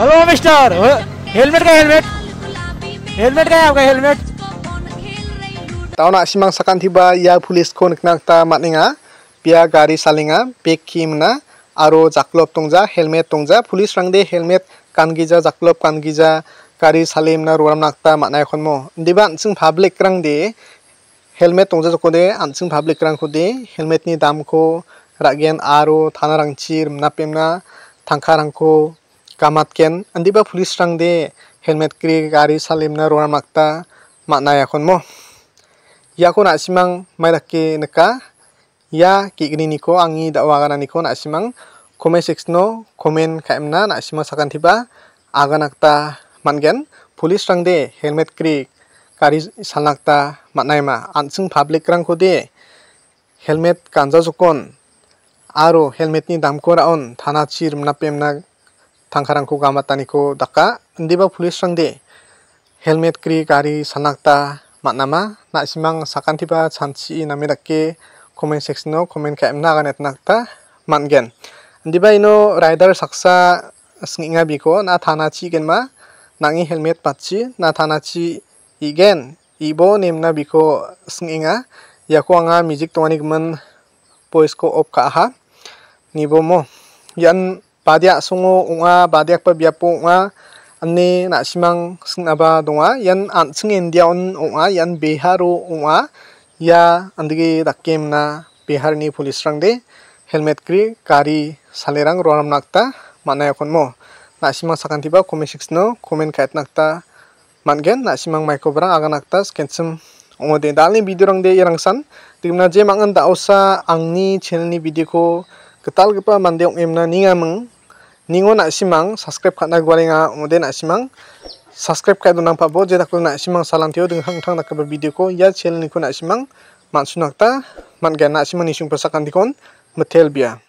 hello mister helmet का helmet helmet का आपका हेलमेट तावना सिमांग सकान थीबा या पुलिस को नकनाकता मानेगा पिया गाड़ी सालेगा पेक कीमना और जाकलोब तुंगजा हेलमेट तुंगजा पुलिस रंगदे हेलमेट कानगीजा जाकलोब कानगीजा गाड़ी सालेमना रोराम नाकता मानाय खनमो दिबा अनसिं पब्लिक रंगदे हेलमेट तोंजा जकोदे अनसिं पब्लिक हेलमेट नि दाम को रागेन आरो थाना रंगची रमना पेमना थांखा को kamatken andiba polis rang de helmet kri gari na rona makta makna yakon mo yako mai mairake neka ya kigni niko angi dakwagana niko asimang komen no komen kaimna nasimang sakan tiba aganakta mangen polis rang de helmet kri gari salnakta maknaima ansung public rang ko de helmet kanjajukon aro helmetni damko on thana chir mna pemna tangkaran tangkarangku gamataniko daka pulis rang rende, helmet kri ta sanakta nama na simang sakantiba chanchi name dakke comment section no comment ka emna ganet nakta ndi ba ino rider saksa singinga biko na thana chi gen ma nangi helmet patchi na thana chi igen ibo nemna biko singinga yako anga music tomanikman voice ko op ka aha nibo mo yan badiak sungo unga badiak pa biapo unga ane na simang sengnaba donga yan sing india on unga yan beharo unga ya andigi dakem na behar ni polis rang de helmet kri kari salerang roram nakta mana yakon mo naksimang simang sakan tiba kome six no komen kait nakta mangen na simang maiko berang aga nakta skensem unga de dalni video rang de irang san na je mangan tak usah angni channel ni video ko ketal kepa mande ong emna ninga meng ningo simang subscribe khatna gwarenga ode simang subscribe kai donang pabo je simang salam salantio deng hang thang nakaba video ko ya channel ni ko nasimang mansunakta simang nasimang nisung persakan dikon metel bia